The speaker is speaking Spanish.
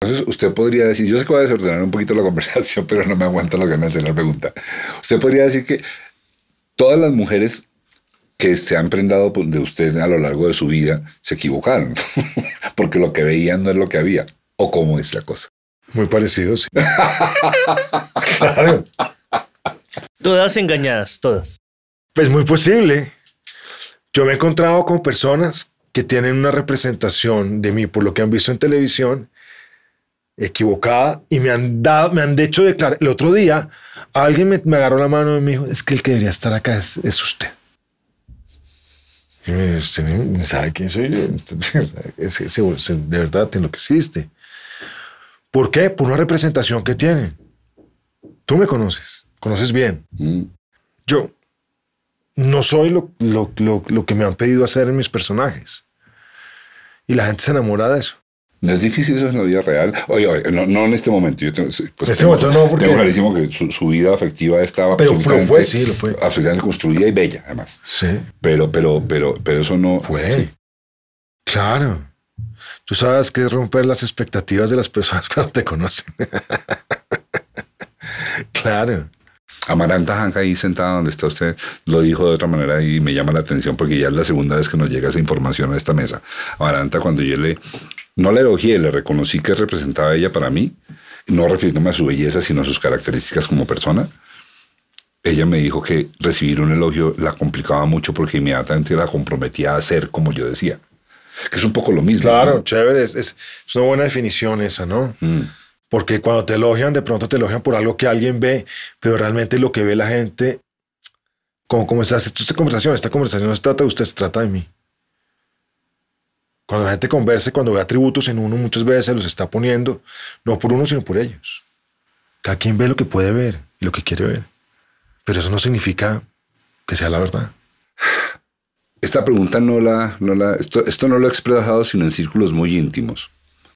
Entonces, usted podría decir, yo sé que voy a desordenar un poquito la conversación, pero no me aguanto lo que de la pregunta. Usted podría decir que todas las mujeres que se han prendado de usted a lo largo de su vida se equivocaron, porque lo que veían no es lo que había. ¿O cómo es la cosa? Muy parecido, sí. Todas engañadas, todas. Pues muy posible. Yo me he encontrado con personas que tienen una representación de mí por lo que han visto en televisión equivocada y me han dado, me han hecho declarar. El otro día alguien me, agarró la mano y me dijo, es que el que debería estar acá es, usted. Y usted sabe quién soy yo. de verdad, en lo que existe. ¿Por qué? Por una representación que tiene. Tú me conoces, conoces bien. Mm. Yo no soy lo, lo que me han pedido hacer en mis personajes. Y la gente se enamora de eso. No es difícil eso en la vida real. Oye, oye no, en este momento. Yo pues, este momento no, porque... Tengo clarísimo que su, vida afectiva estaba pero fue, sí, lo fue. absolutamente construida y bella, además. Sí. Pero, pero, pero, pero eso no... Fue. Claro. Tú sabes que es romper las expectativas de las personas cuando te conocen. claro. Amaranta Hanca ahí sentada donde está usted lo dijo de otra manera y me llama la atención porque ya es la segunda vez que nos llega esa información a esta mesa. Amaranta cuando yo le no la elogié, le reconocí que representaba ella para mí, no refiriéndome a su belleza, sino a sus características como persona. Ella me dijo que recibir un elogio la complicaba mucho porque inmediatamente la comprometía a hacer como yo decía, que es un poco lo mismo. Claro, chévere, es, una buena definición esa, ¿no? Mm. Porque cuando te elogian, de pronto te elogian por algo que alguien ve, pero realmente lo que ve la gente como, como se esta conversación, esta conversación no se trata usted, se trata de mí. Cuando la gente converse, cuando ve atributos en uno, muchas veces los está poniendo, no por uno, sino por ellos. Cada quien ve lo que puede ver y lo que quiere ver. Pero eso no significa que sea la verdad. Esta pregunta no la, no la esto, no lo he expresado sino en círculos muy íntimos.